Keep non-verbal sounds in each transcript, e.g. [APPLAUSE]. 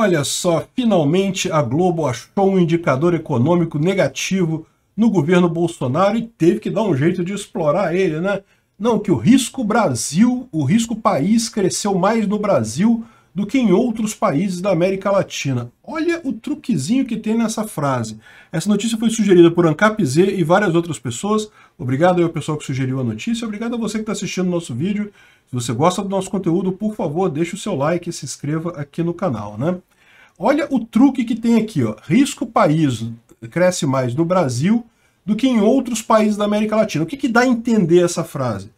Olha só, finalmente a Globo achou um indicador econômico negativo no governo Bolsonaro e teve que dar um jeito de explorar ele, né? Não, que o risco Brasil, o risco país cresceu mais no Brasil do que em outros países da América Latina. Olha o truquezinho que tem nessa frase. Essa notícia foi sugerida por Ancap Z e várias outras pessoas. Obrigado ao pessoal que sugeriu a notícia. Obrigado a você que está assistindo o nosso vídeo. Se você gosta do nosso conteúdo, por favor, deixe o seu like e se inscreva aqui no canal, né? Olha o truque que tem aqui, ó. Risco país cresce mais no Brasil do que em outros países da América Latina. O que, que dá a entender essa frase?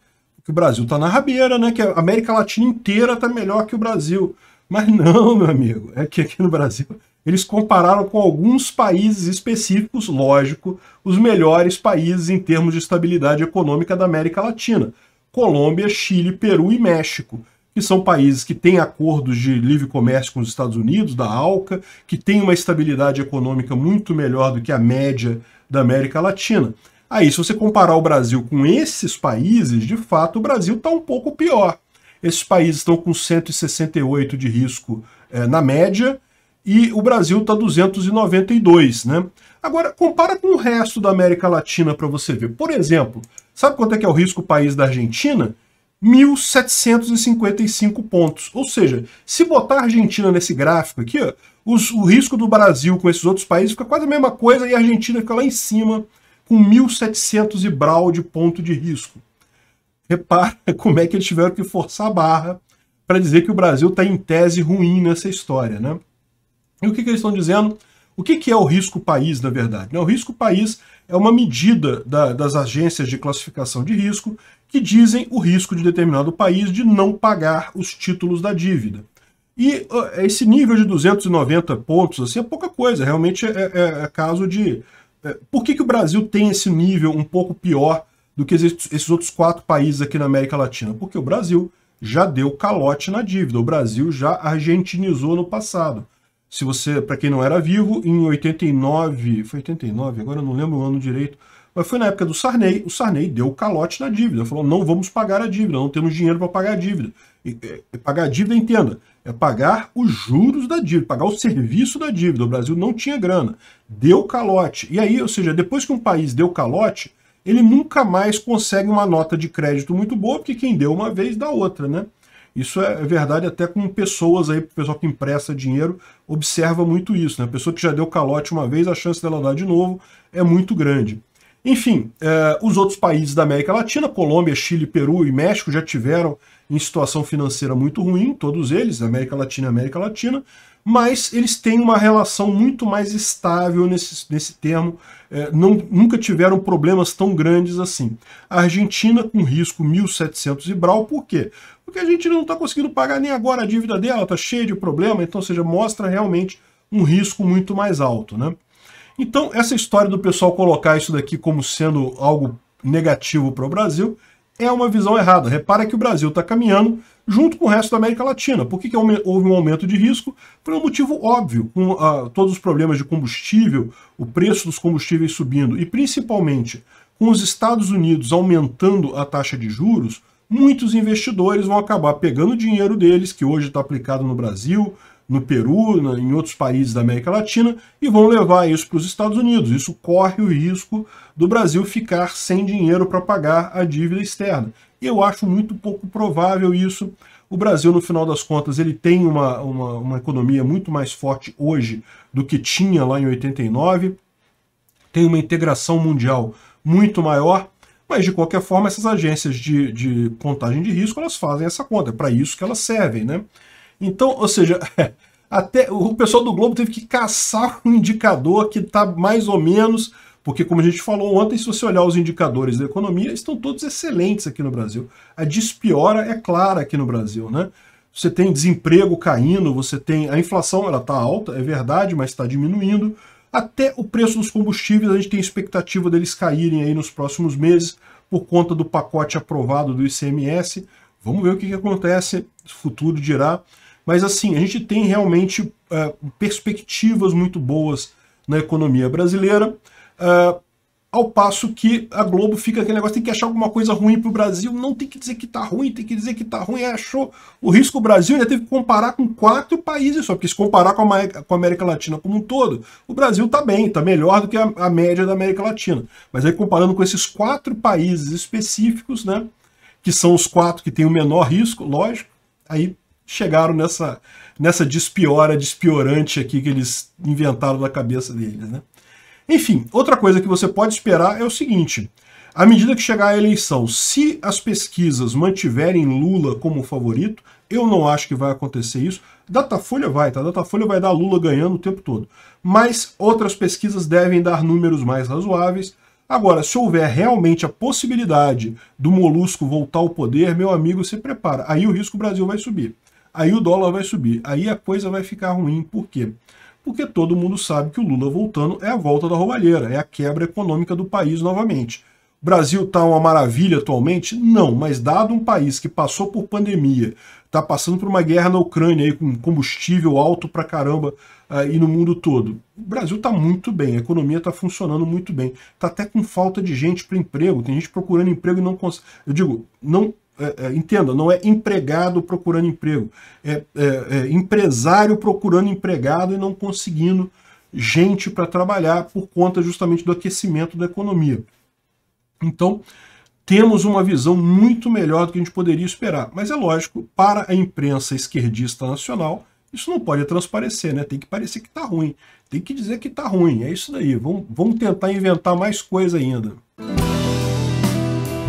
Que o Brasil está na rabeira, né? Que a América Latina inteira está melhor que o Brasil. Mas não, meu amigo, é que aqui no Brasil eles compararam com alguns países específicos, lógico, os melhores países em termos de estabilidade econômica da América Latina. Colômbia, Chile, Peru e México, que são países que têm acordos de livre comércio com os Estados Unidos, da ALCA, que têm uma estabilidade econômica muito melhor do que a média da América Latina. Aí, se você comparar o Brasil com esses países, de fato o Brasil está um pouco pior. Esses países estão com 168 de risco eh, na média, e o Brasil está 292, né? Agora, compara com o resto da América Latina para você ver. Por exemplo, sabe quanto é que é o risco país da Argentina? 1.755 pontos. Ou seja, se botar a Argentina nesse gráfico aqui, ó, os, o risco do Brasil com esses outros países fica quase a mesma coisa e a Argentina fica lá em cima com 1.700 e brau de ponto de risco. Repara [LAUGHS] como é que eles tiveram que forçar a barra para dizer que o Brasil está em tese ruim nessa história, né? E o que, que eles estão dizendo? O que, que é o risco país, na verdade? O risco país é uma medida da, das agências de classificação de risco que dizem o risco de determinado país de não pagar os títulos da dívida. E esse nível de 290 pontos assim, é pouca coisa, realmente é, é, é caso de. É, por que, que o Brasil tem esse nível um pouco pior do que esses outros quatro países aqui na América Latina? Porque o Brasil já deu calote na dívida, o Brasil já argentinizou no passado. Se você, para quem não era vivo, em 89, foi 89, agora eu não lembro o ano direito, mas foi na época do Sarney, o Sarney deu calote na dívida, falou, não vamos pagar a dívida, não temos dinheiro para pagar a dívida. E, e, é, é pagar a dívida, entenda, é pagar os juros da dívida, pagar o serviço da dívida. O Brasil não tinha grana, deu calote. E aí, ou seja, depois que um país deu calote, ele nunca mais consegue uma nota de crédito muito boa, porque quem deu uma vez dá outra, né? Isso é, é verdade até com pessoas aí, pessoal que empresta dinheiro, observa muito isso. Né? A pessoa que já deu calote uma vez, a chance dela dar de novo é muito grande. Enfim, eh, os outros países da América Latina, Colômbia, Chile, Peru e México já tiveram em situação financeira muito ruim, todos eles, América Latina e América Latina, mas eles têm uma relação muito mais estável nesse, nesse termo, eh, não, nunca tiveram problemas tão grandes assim. A Argentina com risco 1.700 e brau, por quê? Porque a Argentina não está conseguindo pagar nem agora a dívida dela, está cheia de problema, então, ou seja, mostra realmente um risco muito mais alto, né? Então, essa história do pessoal colocar isso daqui como sendo algo negativo para o Brasil é uma visão errada. Repara que o Brasil está caminhando junto com o resto da América Latina. Por que, que é houve um aumento de risco? Por um motivo óbvio, com uh, todos os problemas de combustível, o preço dos combustíveis subindo e principalmente com os Estados Unidos aumentando a taxa de juros, muitos investidores vão acabar pegando o dinheiro deles, que hoje está aplicado no Brasil, no Peru, na, em outros países da América Latina, e vão levar isso para os Estados Unidos. Isso corre o risco do Brasil ficar sem dinheiro para pagar a dívida externa. Eu acho muito pouco provável isso. O Brasil, no final das contas, ele tem uma, uma, uma economia muito mais forte hoje do que tinha lá em 89, tem uma integração mundial muito maior, mas, de qualquer forma, essas agências de, de contagem de risco, elas fazem essa conta. É para isso que elas servem, né? Então, ou seja, [LAUGHS] até o pessoal do Globo teve que caçar um indicador que está mais ou menos, porque como a gente falou ontem, se você olhar os indicadores da economia, estão todos excelentes aqui no Brasil. A despiora é clara aqui no Brasil, né? Você tem desemprego caindo, você tem a inflação, ela está alta, é verdade, mas está diminuindo. Até o preço dos combustíveis, a gente tem expectativa deles caírem aí nos próximos meses por conta do pacote aprovado do ICMS. Vamos ver o que, que acontece, o futuro dirá. Mas assim, a gente tem realmente uh, perspectivas muito boas na economia brasileira. Uh, ao passo que a Globo fica aquele negócio, tem que achar alguma coisa ruim para o Brasil, não tem que dizer que está ruim, tem que dizer que está ruim, achou o risco o Brasil, ainda teve que comparar com quatro países só, porque se comparar com a, América Latina como um todo, o Brasil está bem, está melhor do que a, a, média da América Latina. Mas aí comparando com esses quatro países específicos, né, que são os quatro que têm o menor risco, lógico, aí chegaram nessa, nessa despiora, despiorante aqui que eles inventaram na cabeça deles. Né? Enfim, outra coisa que você pode esperar é o seguinte. À medida que chegar a eleição, se as pesquisas mantiverem Lula como favorito, eu não acho que vai acontecer isso. Datafolha vai, tá? Datafolha vai dar Lula ganhando o tempo todo. Mas outras pesquisas devem dar números mais razoáveis. Agora, se houver realmente a possibilidade do Molusco voltar ao poder, meu amigo, se prepara. Aí o risco Brasil vai subir aí o dólar vai subir. Aí a coisa vai ficar ruim. Por quê? Porque todo mundo sabe que o Lula voltando é a volta da roubalheira, é a quebra econômica do país novamente. O Brasil está uma maravilha atualmente? Não, mas dado um país que passou por pandemia, está passando por uma guerra na Ucrânia aí, com combustível alto pra caramba ah, e no mundo todo, o Brasil está muito bem, a economia está funcionando muito bem. Está até com falta de gente para emprego, tem gente procurando emprego e não consegue. Eu digo, não é, é, entenda, não é empregado procurando emprego, é, é, é empresário procurando empregado e não conseguindo gente para trabalhar por conta justamente do aquecimento da economia. Então, temos uma visão muito melhor do que a gente poderia esperar. Mas é lógico, para a imprensa esquerdista nacional, isso não pode transparecer, né? Tem que parecer que está ruim. Tem que dizer que está ruim. É isso daí. Vamos, vamos tentar inventar mais coisa ainda.